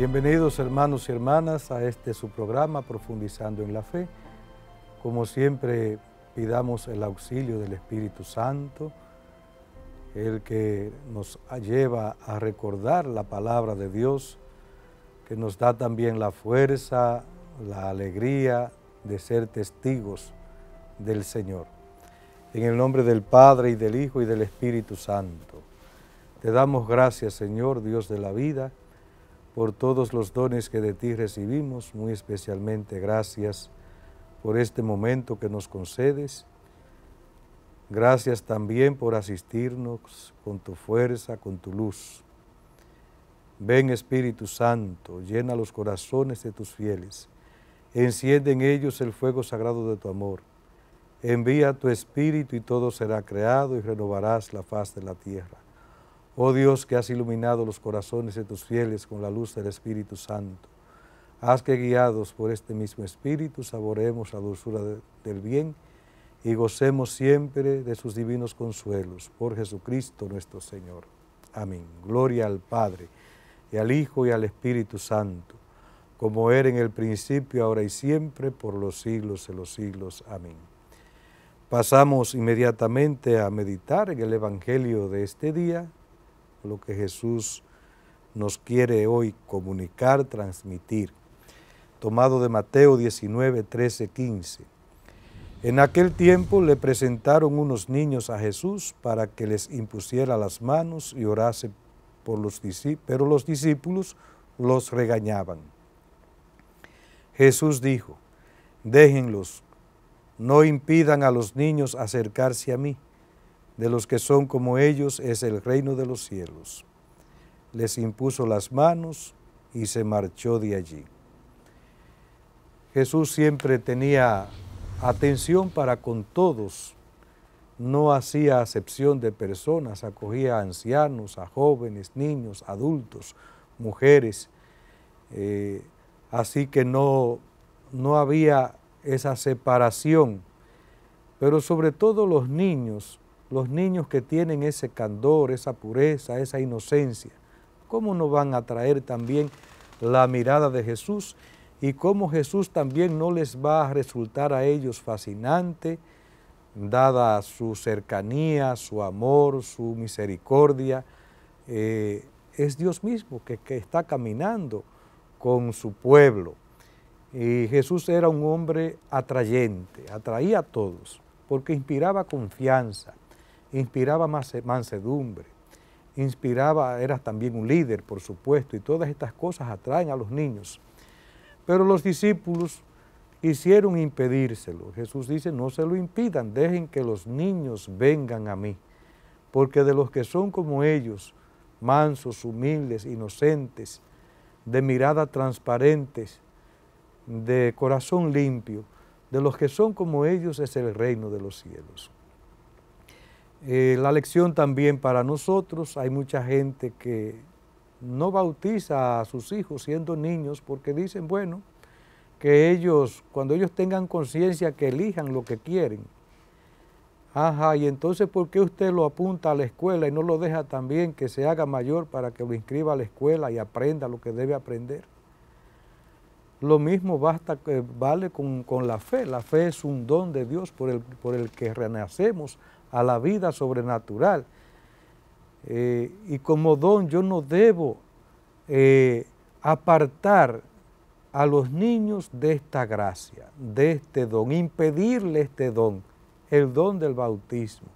Bienvenidos hermanos y hermanas a este su programa Profundizando en la Fe. Como siempre pidamos el auxilio del Espíritu Santo, el que nos lleva a recordar la palabra de Dios, que nos da también la fuerza, la alegría de ser testigos del Señor. En el nombre del Padre y del Hijo y del Espíritu Santo. Te damos gracias, Señor, Dios de la vida por todos los dones que de ti recibimos, muy especialmente gracias por este momento que nos concedes. Gracias también por asistirnos con tu fuerza, con tu luz. Ven Espíritu Santo, llena los corazones de tus fieles, enciende en ellos el fuego sagrado de tu amor. Envía tu Espíritu y todo será creado y renovarás la faz de la tierra. Oh Dios que has iluminado los corazones de tus fieles con la luz del Espíritu Santo, haz que guiados por este mismo Espíritu saboremos la dulzura del bien y gocemos siempre de sus divinos consuelos. Por Jesucristo nuestro Señor. Amén. Gloria al Padre, y al Hijo, y al Espíritu Santo, como era en el principio, ahora y siempre, por los siglos de los siglos. Amén. Pasamos inmediatamente a meditar en el Evangelio de este día, lo que Jesús nos quiere hoy comunicar, transmitir. Tomado de Mateo 19, 13, 15. En aquel tiempo le presentaron unos niños a Jesús para que les impusiera las manos y orase por los discípulos, pero los discípulos los regañaban. Jesús dijo, déjenlos, no impidan a los niños acercarse a mí de los que son como ellos es el reino de los cielos. Les impuso las manos y se marchó de allí. Jesús siempre tenía atención para con todos, no hacía acepción de personas, acogía a ancianos, a jóvenes, niños, adultos, mujeres, eh, así que no, no había esa separación, pero sobre todo los niños los niños que tienen ese candor, esa pureza, esa inocencia, ¿cómo no van a atraer también la mirada de Jesús? Y cómo Jesús también no les va a resultar a ellos fascinante, dada su cercanía, su amor, su misericordia. Eh, es Dios mismo que está caminando con su pueblo. Y Jesús era un hombre atrayente, atraía a todos, porque inspiraba confianza, inspiraba mansedumbre, inspiraba, era también un líder, por supuesto, y todas estas cosas atraen a los niños. Pero los discípulos hicieron impedírselo. Jesús dice, no se lo impidan, dejen que los niños vengan a mí, porque de los que son como ellos, mansos, humildes, inocentes, de mirada transparentes, de corazón limpio, de los que son como ellos es el reino de los cielos. Eh, la lección también para nosotros, hay mucha gente que no bautiza a sus hijos siendo niños porque dicen, bueno, que ellos, cuando ellos tengan conciencia, que elijan lo que quieren. Ajá, y entonces ¿por qué usted lo apunta a la escuela y no lo deja también que se haga mayor para que lo inscriba a la escuela y aprenda lo que debe aprender? Lo mismo basta, eh, vale con, la fe. La fe es un don de Dios por por el que renacemos a la vida sobrenatural. Eh, y como don yo no debo eh, apartar a los niños de esta gracia, de este don, impedirle este don, el don del bautismo,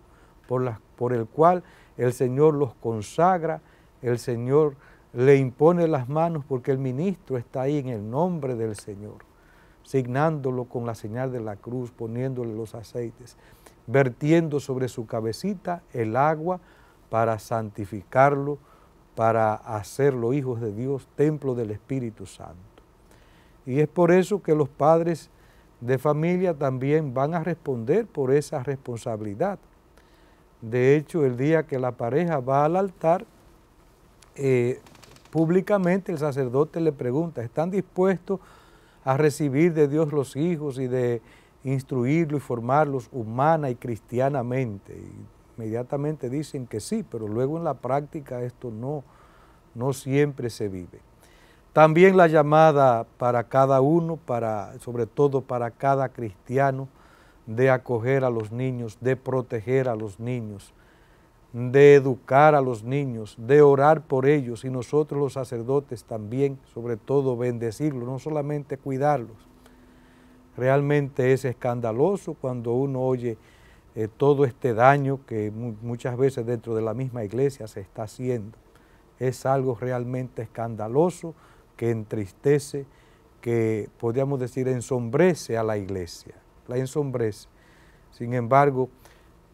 por, por el cual el Señor los consagra, el Señor le impone las manos porque el ministro está ahí en el nombre del Señor, signándolo con la señal de la cruz, poniéndole los aceites vertiendo sobre su cabecita el agua para santificarlo, para hacerlo hijos de Dios, templo del Espíritu Santo. Y es por eso que los padres de familia también van a responder por esa responsabilidad. De hecho, el día que la pareja va al altar, eh, públicamente el sacerdote le pregunta, ¿están dispuestos a recibir de Dios los hijos y de instruirlos y formarlos humana y cristianamente. Inmediatamente dicen que sí, pero luego en la práctica esto no, no siempre se vive. También la llamada para cada uno, para, sobre todo para cada cristiano, de acoger a los niños, de proteger a los niños, de educar a los niños, de orar por ellos y nosotros los sacerdotes también, sobre todo bendecirlos, no solamente cuidarlos. Realmente es escandaloso cuando uno oye eh, todo este daño que muchas veces dentro de la misma iglesia se está haciendo. Es algo realmente escandaloso que entristece, que podríamos decir ensombrece a la iglesia, la ensombrece. Sin embargo,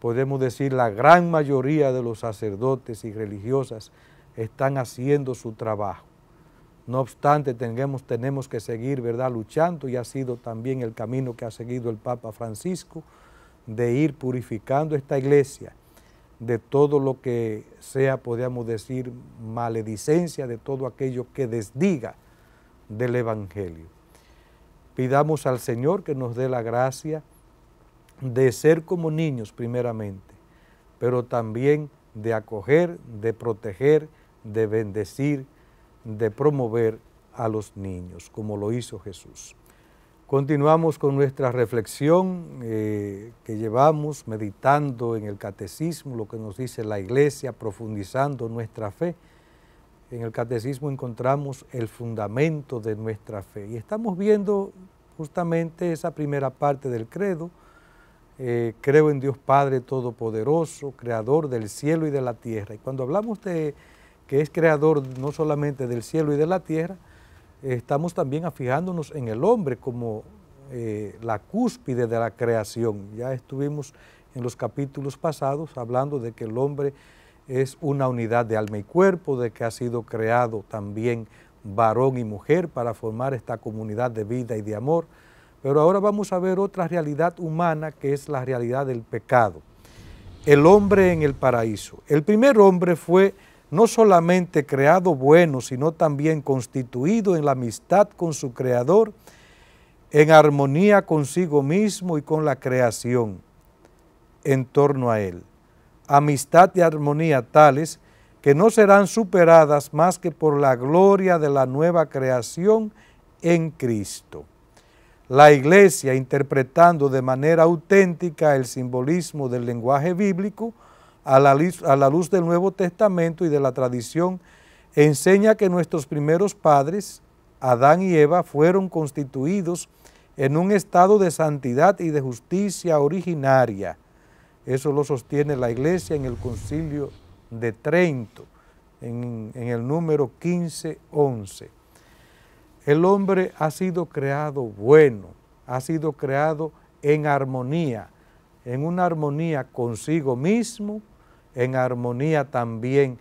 podemos decir la gran mayoría de los sacerdotes y religiosas están haciendo su trabajo. No obstante, tenemos, tenemos que seguir ¿verdad? luchando y ha sido también el camino que ha seguido el Papa Francisco de ir purificando esta iglesia de todo lo que sea, podríamos decir, maledicencia, de todo aquello que desdiga del Evangelio. Pidamos al Señor que nos dé la gracia de ser como niños primeramente, pero también de acoger, de proteger, de bendecir, de promover a los niños, como lo hizo Jesús. Continuamos con nuestra reflexión eh, que llevamos meditando en el catecismo, lo que nos dice la iglesia, profundizando nuestra fe. En el catecismo encontramos el fundamento de nuestra fe y estamos viendo justamente esa primera parte del credo. Eh, creo en Dios Padre Todopoderoso, Creador del cielo y de la tierra. Y cuando hablamos de que es creador no solamente del cielo y de la tierra, estamos también afijándonos en el hombre como eh, la cúspide de la creación. Ya estuvimos en los capítulos pasados hablando de que el hombre es una unidad de alma y cuerpo, de que ha sido creado también varón y mujer para formar esta comunidad de vida y de amor. Pero ahora vamos a ver otra realidad humana que es la realidad del pecado. El hombre en el paraíso. El primer hombre fue no solamente creado bueno, sino también constituido en la amistad con su Creador, en armonía consigo mismo y con la creación en torno a él. Amistad y armonía tales que no serán superadas más que por la gloria de la nueva creación en Cristo. La Iglesia, interpretando de manera auténtica el simbolismo del lenguaje bíblico, a la, luz, del Nuevo Testamento y de la tradición, enseña que nuestros primeros padres, Adán y Eva, fueron constituidos en un estado de santidad y de justicia originaria. Eso lo sostiene la Iglesia en el concilio de Trento, en, el número 11. El hombre ha sido creado bueno, ha sido creado en armonía, en una armonía consigo mismo, en armonía también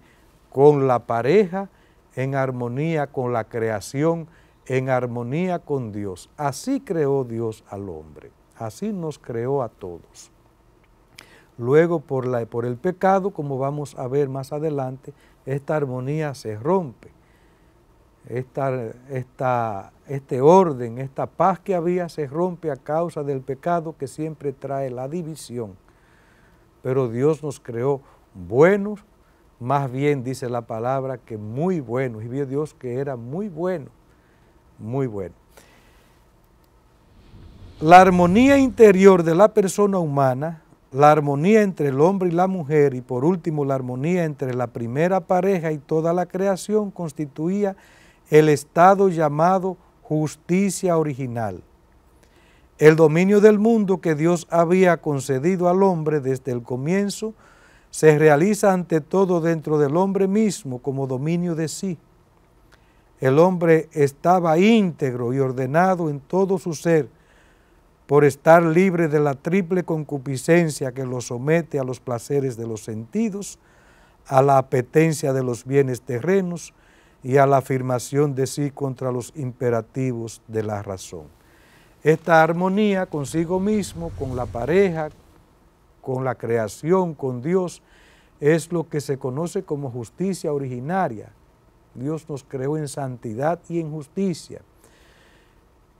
con la pareja, en armonía con la creación, en armonía con Dios. Así creó Dios al hombre, así nos creó a todos. Luego por, la, por el pecado, como vamos a ver más adelante, esta armonía se rompe. Esta, este orden, esta paz que había se rompe a causa del pecado que siempre trae la división. Pero Dios nos creó buenos, más bien dice la palabra que muy buenos, y vio Dios que era muy bueno, muy bueno. La armonía interior de la persona humana, la armonía entre el hombre y la mujer y por último la armonía entre la primera pareja y toda la creación constituía el estado llamado justicia original. El dominio del mundo que Dios había concedido al hombre desde el comienzo se realiza ante todo dentro del hombre mismo como dominio de sí. El hombre estaba íntegro y ordenado en todo su ser por estar libre de la triple concupiscencia que lo somete a los placeres de los sentidos, a la apetencia de los bienes terrenos y a la afirmación de sí contra los imperativos de la razón. Esta armonía consigo mismo, con la pareja, con la creación, con Dios, es lo que se conoce como justicia originaria. Dios nos creó en santidad y en justicia.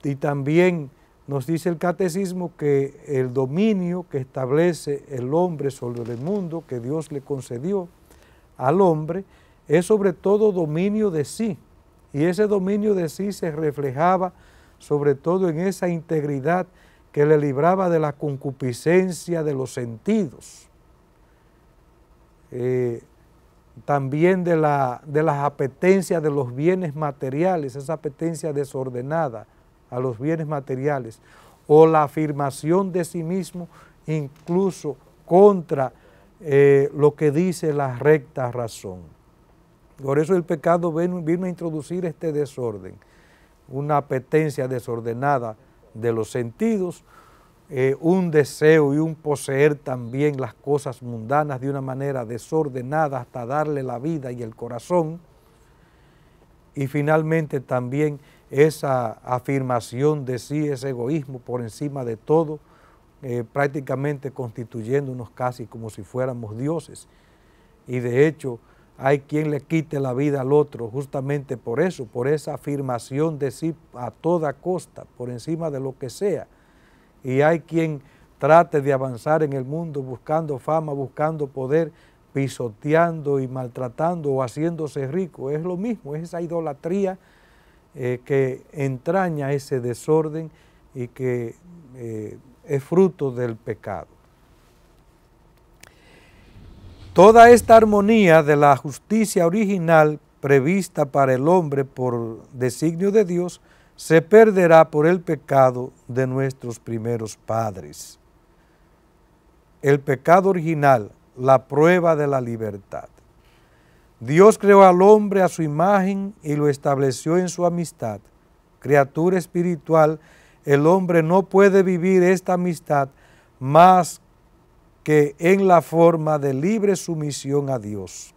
Y también nos dice el catecismo que el dominio que establece el hombre sobre el mundo, que Dios le concedió al hombre, es sobre todo dominio de sí. Y ese dominio de sí se reflejaba sobre todo en esa integridad que le libraba de la concupiscencia de los sentidos, eh, también de, la, de las apetencias de los bienes materiales, esa apetencia desordenada a los bienes materiales, o la afirmación de sí mismo incluso contra eh, lo que dice la recta razón. Por eso el pecado vino a introducir este desorden, una apetencia desordenada de los sentidos, eh, un deseo y un poseer también las cosas mundanas de una manera desordenada hasta darle la vida y el corazón. Y finalmente también esa afirmación de sí, ese egoísmo por encima de todo, eh, prácticamente constituyéndonos casi como si fuéramos dioses. Y de hecho, hay quien le quite la vida al otro justamente por eso, por esa afirmación de sí a toda costa, por encima de lo que sea. Y hay quien trate de avanzar en el mundo buscando fama, buscando poder, pisoteando y maltratando o haciéndose rico. Es lo mismo, es esa idolatría eh, que entraña ese desorden y que eh, es fruto del pecado. Toda esta armonía de la justicia original prevista para el hombre por designio de Dios se perderá por el pecado de nuestros primeros padres. El pecado original, la prueba de la libertad. Dios creó al hombre a su imagen y lo estableció en su amistad. Criatura espiritual, el hombre no puede vivir esta amistad más que que en la forma de libre sumisión a Dios.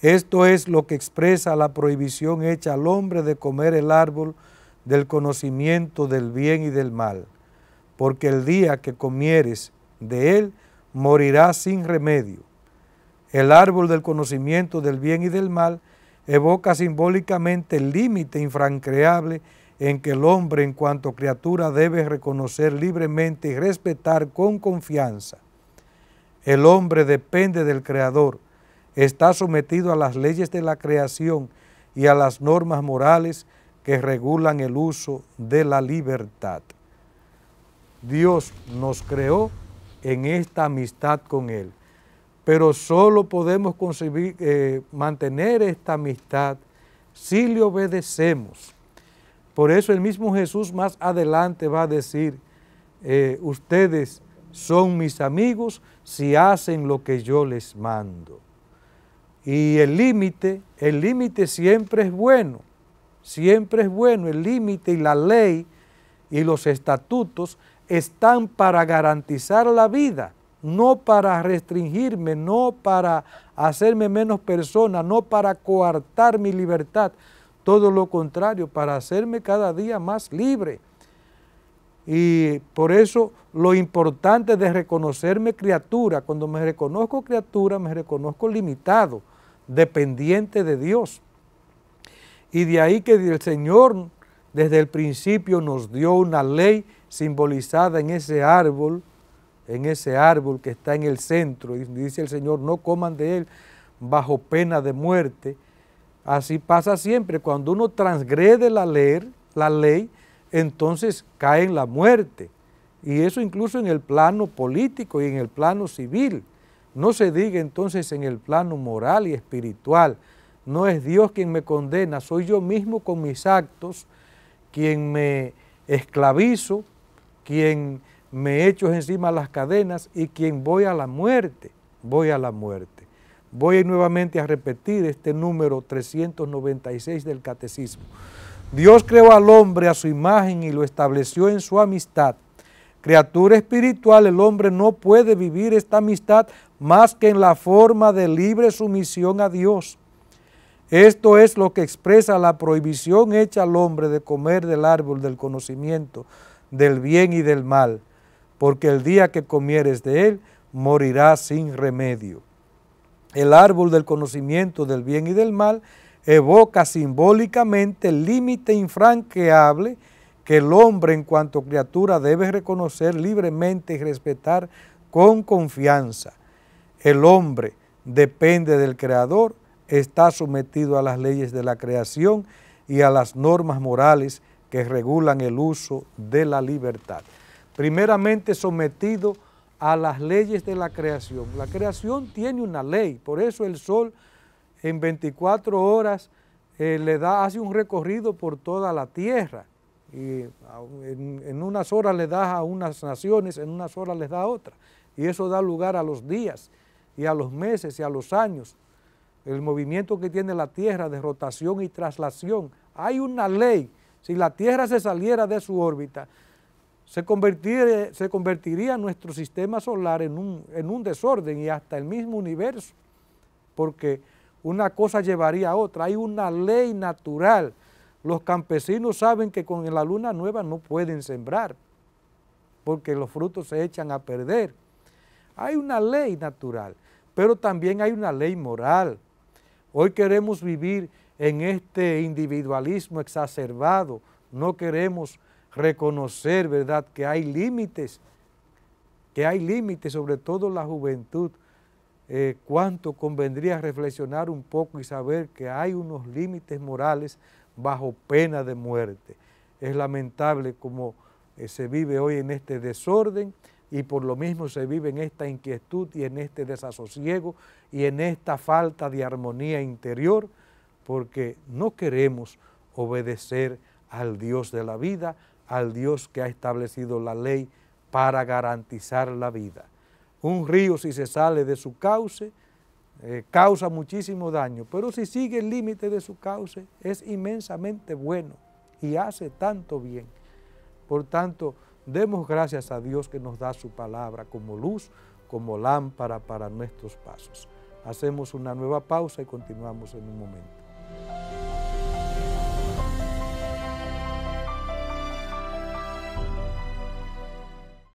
Esto es lo que expresa la prohibición hecha al hombre de comer el árbol del conocimiento del bien y del mal, porque el día que comieres de él morirás sin remedio. El árbol del conocimiento del bien y del mal evoca simbólicamente el límite infranqueable en que el hombre en cuanto criatura debe reconocer libremente y respetar con confianza el hombre depende del Creador, está sometido a las leyes de la creación y a las normas morales que regulan el uso de la libertad. Dios nos creó en esta amistad con Él, pero solo podemos eh, mantener esta amistad si le obedecemos. Por eso el mismo Jesús más adelante va a decir, eh, ustedes son mis amigos si hacen lo que yo les mando. Y el límite, el límite siempre es bueno, siempre es bueno. El límite y la ley y los estatutos están para garantizar la vida, no para restringirme, no para hacerme menos persona, no para coartar mi libertad. Todo lo contrario, para hacerme cada día más libre. Y por eso lo importante de reconocerme criatura, cuando me reconozco criatura, me reconozco limitado, dependiente de Dios. Y de ahí que el Señor desde el principio nos dio una ley simbolizada en ese árbol, en ese árbol que está en el centro. Y dice el Señor, no coman de él bajo pena de muerte. Así pasa siempre, cuando uno transgrede la ley, la ley entonces cae en la muerte. Y eso incluso en el plano político y en el plano civil. No se diga entonces en el plano moral y espiritual. No es Dios quien me condena, soy yo mismo con mis actos quien me esclavizo, quien me echo encima las cadenas y quien voy a la muerte, voy a la muerte. Voy nuevamente a repetir este número 396 del Catecismo. Dios creó al hombre a su imagen y lo estableció en su amistad. Criatura espiritual, el hombre no puede vivir esta amistad más que en la forma de libre sumisión a Dios. Esto es lo que expresa la prohibición hecha al hombre de comer del árbol del conocimiento, del bien y del mal, porque el día que comieres de él, morirás sin remedio. El árbol del conocimiento del bien y del mal evoca simbólicamente el límite infranqueable que el hombre en cuanto criatura debe reconocer libremente y respetar con confianza. El hombre depende del Creador, está sometido a las leyes de la creación y a las normas morales que regulan el uso de la libertad. Primeramente sometido a las leyes de la creación. La creación tiene una ley, por eso el sol en 24 horas eh, le da, hace un recorrido por toda la tierra. Y en, unas horas le da a unas naciones, en unas horas les da a otras. Y eso da lugar a los días, y a los meses, y a los años. El movimiento que tiene la tierra de rotación y traslación. Hay una ley. Si la tierra se saliera de su órbita, se convertiría, se convertiría nuestro sistema solar en un, en un desorden y hasta el mismo universo. Porque una cosa llevaría a otra. Hay una ley natural. Los campesinos saben que con la luna nueva no pueden sembrar porque los frutos se echan a perder. Hay una ley natural, pero también hay una ley moral. Hoy queremos vivir en este individualismo exacerbado, no queremos reconocer, ¿verdad?, que hay límites, que hay límites, sobre todo la juventud, eh, cuánto convendría reflexionar un poco y saber que hay unos límites morales bajo pena de muerte. Es lamentable como eh, se vive hoy en este desorden y por lo mismo se vive en esta inquietud y en este desasosiego y en esta falta de armonía interior, porque no queremos obedecer al Dios de la vida, al Dios que ha establecido la ley para garantizar la vida. Un río si se sale de su cauce eh, causa muchísimo daño, pero si sigue el límite de su cauce es inmensamente bueno y hace tanto bien. Por tanto, demos gracias a Dios que nos da su palabra como luz, como lámpara para nuestros pasos. Hacemos una nueva pausa y continuamos en un momento.